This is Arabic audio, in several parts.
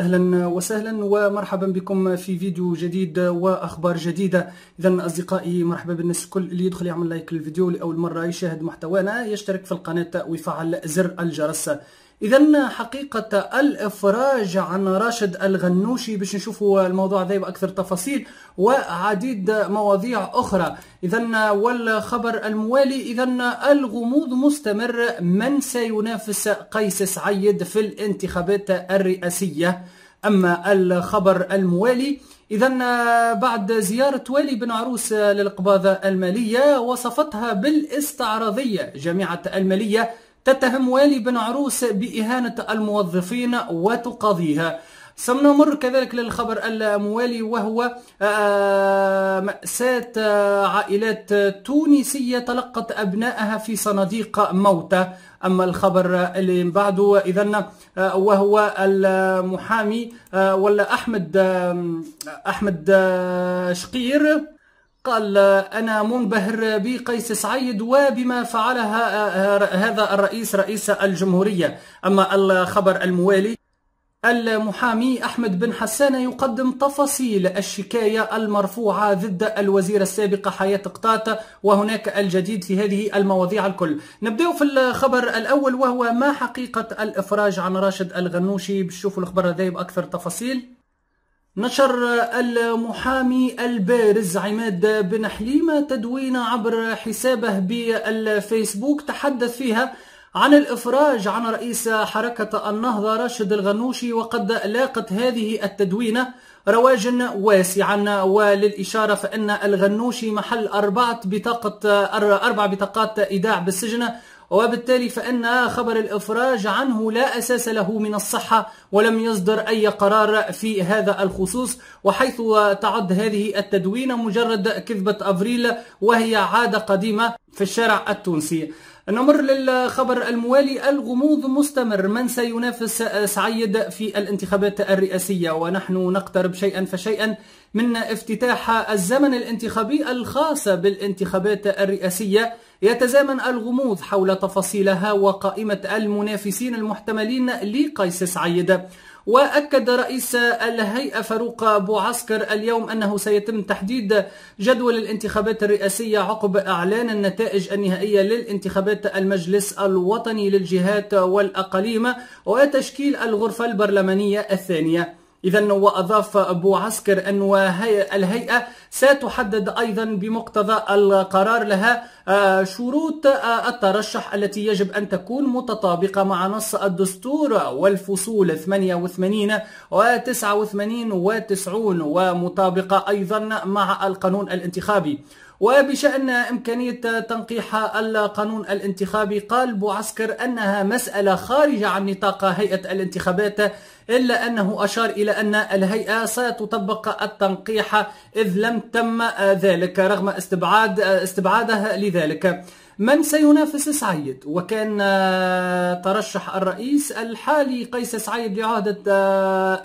اهلا وسهلا ومرحبا بكم في فيديو جديد واخبار جديده اذا اصدقائي مرحبا بالناس الكل اللي يدخل يعمل لايك للفيديو لاول مره يشاهد محتوانا يشترك في القناه ويفعل زر الجرس اذا حقيقه الافراج عن راشد الغنوشي باش نشوفوا الموضوع ذا باكثر تفاصيل وعديد مواضيع اخرى اذا والخبر الموالي اذا الغموض مستمر من سينافس قيس سعيد في الانتخابات الرئاسيه اما الخبر الموالي إذا بعد زيارة والي بن عروس للقباضة المالية وصفتها بالاستعراضية جامعة المالية تتهم والي بن عروس بإهانة الموظفين وتقاضيها سنمر كذلك للخبر الموالي وهو آه، آه، مأساة آه، عائلات تونسية تلقت أبنائها في صناديق موتى أما الخبر اللي بعده إذا وهو المحامي ولا أحمد أحمد شقير قال أنا منبهر بقيس سعيد وبما فعلها هذا الرئيس رئيس الجمهورية أما الخبر الموالي المحامي أحمد بن حسان يقدم تفاصيل الشكاية المرفوعة ضد الوزيرة السابقة حياة قطات وهناك الجديد في هذه المواضيع الكل نبدأ في الخبر الأول وهو ما حقيقة الإفراج عن راشد الغنوشي بشوفوا الخبر هذا بأكثر تفاصيل نشر المحامي البارز عماد بن حليمة تدوينة عبر حسابه بالفيسبوك تحدث فيها عن الإفراج عن رئيس حركة النهضة راشد الغنوشي وقد لاقت هذه التدوينة رواجا واسعا وللإشارة فإن الغنوشي محل أربعة بطاقة أربع بطاقات إيداع بالسجن وبالتالي فإن خبر الإفراج عنه لا أساس له من الصحة ولم يصدر أي قرار في هذا الخصوص وحيث تعد هذه التدوينة مجرد كذبة أفريل وهي عادة قديمة في الشارع التونسي نمر للخبر الموالي الغموض مستمر من سينافس سعيد في الانتخابات الرئاسية ونحن نقترب شيئا فشيئا من افتتاح الزمن الانتخابي الخاص بالانتخابات الرئاسية يتزامن الغموض حول تفاصيلها وقائمة المنافسين المحتملين لقيس سعيد وأكد رئيس الهيئة فاروق بوعسكر اليوم أنه سيتم تحديد جدول الانتخابات الرئاسية عقب إعلان النتائج النهائية للانتخابات المجلس الوطني للجهات والأقاليم وتشكيل الغرفة البرلمانية الثانية إذا وأضاف أبو عسكر أن الهيئة ستحدد أيضا بمقتضى القرار لها آه، شروط آه، الترشح التي يجب أن تكون متطابقة مع نص الدستور والفصول 88 و 89 و 90 ومطابقة أيضا مع القانون الانتخابي وبشأن إمكانية تنقيح القانون الانتخابي قال بوعسكر أنها مسألة خارجة عن نطاق هيئة الانتخابات إلا أنه أشار إلى أن الهيئة ستطبق التنقيح إذ لم تم ذلك رغم استبعاد استبعاده لذلك من سينافس سعيد وكان ترشح الرئيس الحالي قيس سعيد لعهدة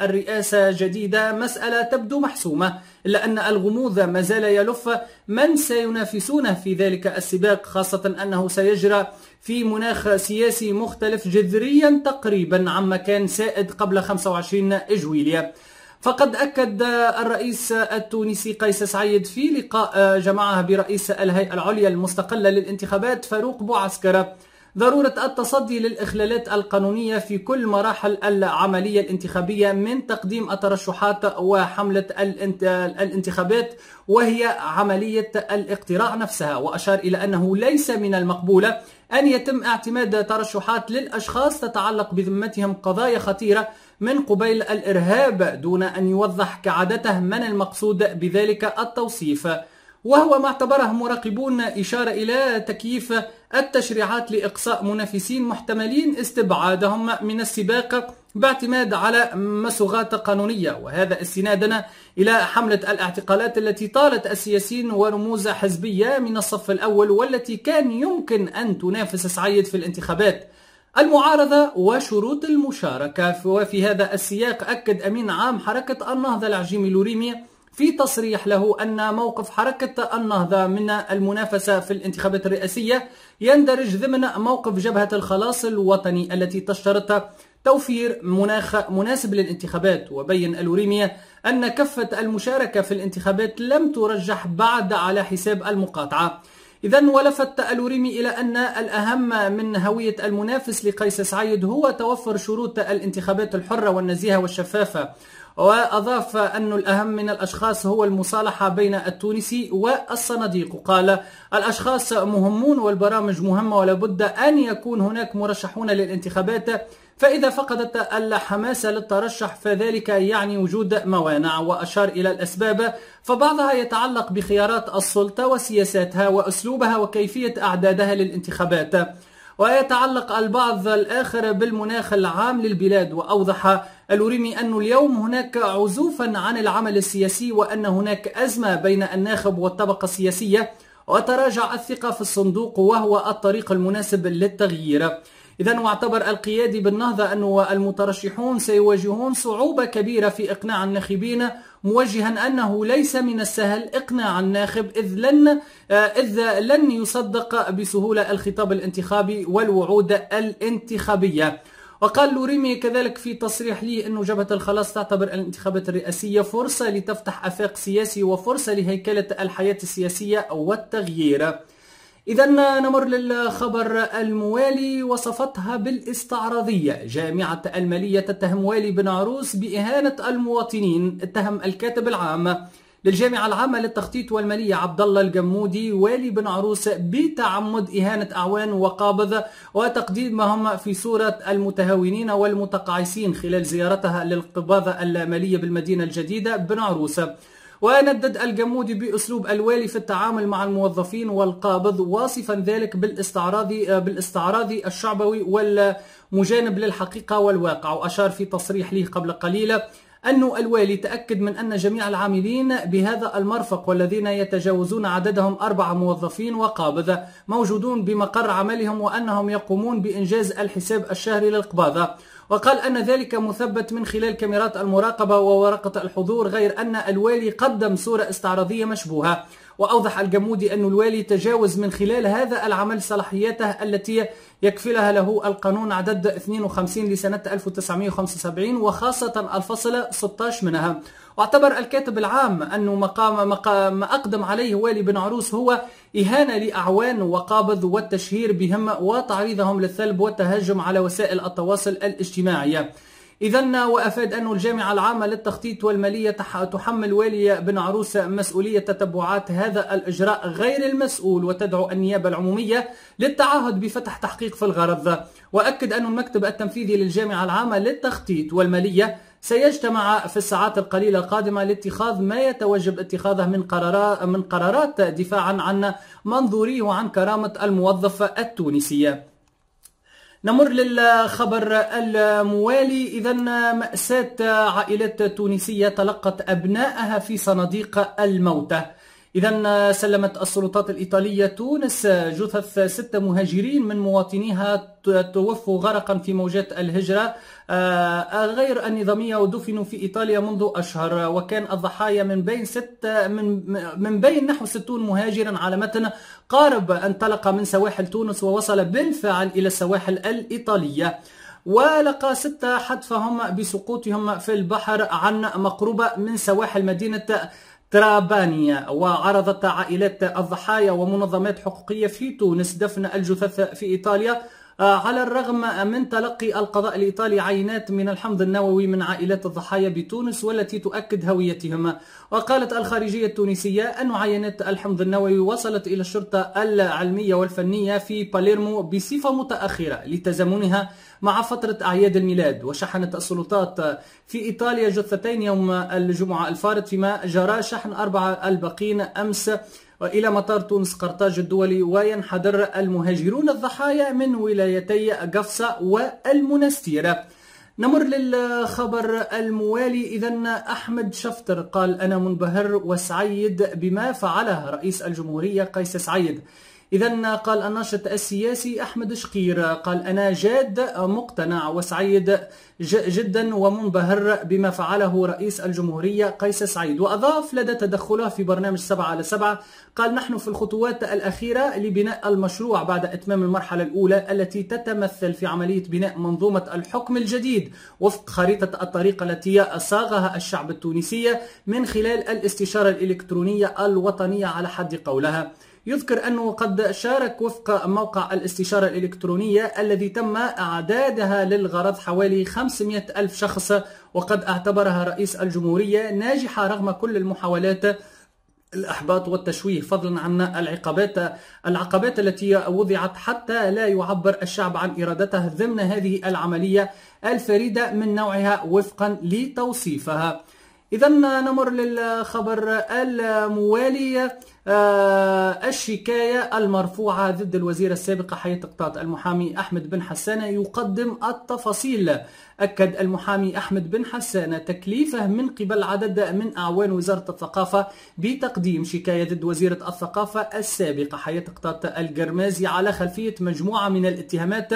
الرئاسة جديدة مسألة تبدو محسومة إلا أن الغموض ما زال يلف من سينافسونه في ذلك السباق خاصة أنه سيجرى في مناخ سياسي مختلف جذريا تقريبا عما كان سائد قبل 25 إجويليا فقد أكد الرئيس التونسي قيس سعيد في لقاء جمعه برئيس الهيئة العليا المستقلة للانتخابات فاروق بوعسكرة ضرورة التصدي للإخلالات القانونية في كل مراحل العملية الانتخابية من تقديم الترشحات وحملة الانتخابات وهي عملية الاقتراع نفسها وأشار إلى أنه ليس من المقبولة أن يتم اعتماد ترشحات للأشخاص تتعلق بذمتهم قضايا خطيرة من قبيل الإرهاب دون أن يوضح كعادته من المقصود بذلك التوصيف وهو ما اعتبره مراقبون إشارة إلى تكييف التشريعات لإقصاء منافسين محتملين استبعادهم من السباق باعتماد على مسوغات قانونية وهذا استنادا إلى حملة الاعتقالات التي طالت السياسيين ورموز حزبية من الصف الأول والتي كان يمكن أن تنافس سعيد في الانتخابات المعارضة وشروط المشاركة وفي هذا السياق أكد أمين عام حركة النهضة العجيمي لوريمي في تصريح له أن موقف حركة النهضة من المنافسة في الانتخابات الرئاسية يندرج ضمن موقف جبهة الخلاص الوطني التي تشترط توفير مناخ مناسب للانتخابات وبين الوريمية أن كفة المشاركة في الانتخابات لم ترجح بعد على حساب المقاطعة إذا ولفت الوريمي إلى أن الأهم من هوية المنافس لقيس سعيد هو توفر شروط الانتخابات الحرة والنزيهة والشفافة وأضاف أن الأهم من الأشخاص هو المصالحة بين التونسي والصناديق قال الأشخاص مهمون والبرامج مهمة ولابد أن يكون هناك مرشحون للانتخابات فإذا فقدت الحماسة للترشح فذلك يعني وجود موانع وأشار إلى الأسباب فبعضها يتعلق بخيارات السلطة وسياساتها وأسلوبها وكيفية أعدادها للانتخابات ويتعلق البعض الآخر بالمناخ العام للبلاد وأوضح الوريمي أن اليوم هناك عزوفا عن العمل السياسي وأن هناك أزمة بين الناخب والطبقة السياسية وتراجع الثقة في الصندوق وهو الطريق المناسب للتغيير إذا واعتبر القيادي بالنهضة أن المترشحون سيواجهون صعوبة كبيرة في إقناع الناخبين موجها أنه ليس من السهل إقناع الناخب إذ لن آه، إذ لن يصدق بسهولة الخطاب الانتخابي والوعود الانتخابية وقال لوريمي كذلك في تصريح لي أن جبهة الخلاص تعتبر الانتخابات الرئاسية فرصة لتفتح آفاق سياسي وفرصة لهيكلة الحياة السياسية والتغيير إذا نمر للخبر الموالي وصفتها بالاستعراضية جامعة المالية تتهم والي بن عروس بإهانة المواطنين اتهم الكاتب العام للجامعة العامة للتخطيط والمالية عبد الله الجمودي والي بن عروس بتعمد إهانة أعوان وقابض وتقديمهم في صورة المتهاونين والمتقاعسين خلال زيارتها للقباضة المالية بالمدينة الجديدة بن عروس وندد الجمودي باسلوب الوالي في التعامل مع الموظفين والقابض واصفا ذلك بالاستعراض بالاستعراض الشعبوي والمجانب للحقيقه والواقع واشار في تصريح له قبل قليله أن الوالي تأكد من أن جميع العاملين بهذا المرفق والذين يتجاوزون عددهم أربعة موظفين وقابضة موجودون بمقر عملهم وأنهم يقومون بإنجاز الحساب الشهري للقباضة وقال أن ذلك مثبت من خلال كاميرات المراقبة وورقة الحضور غير أن الوالي قدم صورة استعراضية مشبوهة وأوضح الجمودي أن الوالي تجاوز من خلال هذا العمل صلاحياته التي يكفلها له القانون عدد 52 لسنة 1975 وخاصة الفصل 16 منها واعتبر الكاتب العام أنه مقام, مقام ما أقدم عليه والي بن عروس هو إهانة لأعوان وقابض والتشهير بهم وتعريضهم للثلب والتهجم على وسائل التواصل الاجتماعي إذا وأفاد أن الجامعة العامة للتخطيط والمالية تحمل والي بن عروس مسؤولية تتبعات هذا الإجراء غير المسؤول وتدعو النيابة العمومية للتعهد بفتح تحقيق في الغرض وأكد أن المكتب التنفيذي للجامعة العامة للتخطيط والمالية سيجتمع في الساعات القليلة القادمة لاتخاذ ما يتوجب اتخاذه من قرارات من قرارات دفاعا عن منظوري وعن كرامة الموظف التونسي. نمر للخبر الموالي إذا مأساة عائلات تونسية تلقت أبنائها في صناديق الموتى إذا آه، سلمت السلطات الإيطالية تونس آه، جثث آه، ستة مهاجرين من مواطنيها توفوا غرقا في موجات الهجرة غير النظامية ودفنوا في إيطاليا منذ أشهر وكان الضحايا من بين ست من من بين نحو 60 مهاجرا على متن قارب انطلق من سواحل تونس ووصل بالفعل إلى السواحل الإيطالية ولقى ستة حتفهم بسقوطهم في البحر عن مقربة من سواحل مدينة ترابانيا وعرضت عائلات الضحايا ومنظمات حقوقية في تونس دفن الجثث في إيطاليا آه، على الرغم من تلقي القضاء الإيطالي عينات من الحمض النووي من عائلات الضحايا بتونس والتي تؤكد هويتهم وقالت الخارجية التونسية أن عينات الحمض النووي وصلت إلى الشرطة العلمية والفنية في باليرمو بصفة متأخرة لتزامنها مع فترة أعياد الميلاد وشحنت السلطات في إيطاليا جثتين يوم الجمعة الفارط فيما جرى شحن أربعة الباقين أمس وإلى مطار تونس قرطاج الدولي وينحدر المهاجرون الضحايا من ولايتي قفصة والمنستير نمر للخبر الموالي إذا أحمد شفتر قال أنا منبهر وسعيد بما فعله رئيس الجمهورية قيس سعيد إذا قال الناشط السياسي أحمد شقير قال أنا جاد مقتنع وسعيد جدا ومنبهر بما فعله رئيس الجمهورية قيس سعيد وأضاف لدى تدخله في برنامج 7 على 7 قال نحن في الخطوات الأخيرة لبناء المشروع بعد إتمام المرحلة الأولى التي تتمثل في عملية بناء منظومة الحكم الجديد وفق خريطة الطريق التي صاغها الشعب التونسي من خلال الاستشارة الإلكترونية الوطنية على حد قولها يذكر أنه قد شارك وفق موقع الاستشارة الإلكترونية الذي تم إعدادها للغرض حوالي 500 ألف شخص وقد اعتبرها رئيس الجمهورية ناجحة رغم كل المحاولات الاحباط والتشويه فضلا عن العقبات العقبات التي وضعت حتى لا يعبر الشعب عن ارادته ضمن هذه العمليه الفريده من نوعها وفقا لتوصيفها. إذا نمر للخبر الموالي آه، الشكاية المرفوعة ضد الوزيرة السابقة حياة قطاط المحامي أحمد بن حسانة يقدم التفاصيل أكد المحامي أحمد بن حسانة تكليفه من قبل عدد من أعوان وزارة الثقافة بتقديم شكاية ضد وزيرة الثقافة السابقة حياة قطاط القرمازي على خلفية مجموعة من الاتهامات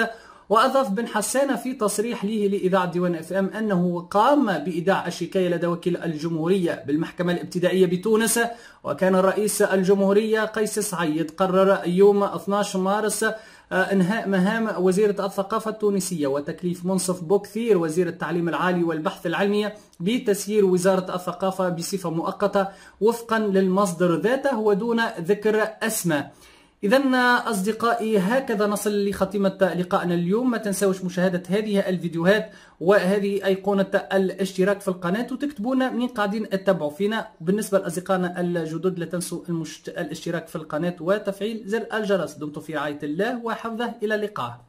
وأضاف بن حسان في تصريح له لإذاعة ديوان اف ام أنه قام بإيداع الشكاية لدى وكيل الجمهورية بالمحكمة الابتدائية بتونس وكان رئيس الجمهورية قيس سعيد قرر يوم 12 مارس آه، انهاء مهام وزيره الثقافه التونسيه وتكليف منصف بوكثير وزير التعليم العالي والبحث العلمي بتسيير وزاره الثقافه بصفه مؤقته وفقا للمصدر ذاته ودون ذكر اسماء. إذا أصدقائي هكذا نصل لخاتمة لقائنا اليوم ما تنسوش مشاهدة هذه الفيديوهات وهذه أيقونة الاشتراك في القناة وتكتبونا من قاعدين تتابعوا فينا بالنسبة لأصدقائنا الجدد لا تنسوا المشت... الاشتراك في القناة وتفعيل زر الجرس دمتم في رعاية الله وحفظه إلى اللقاء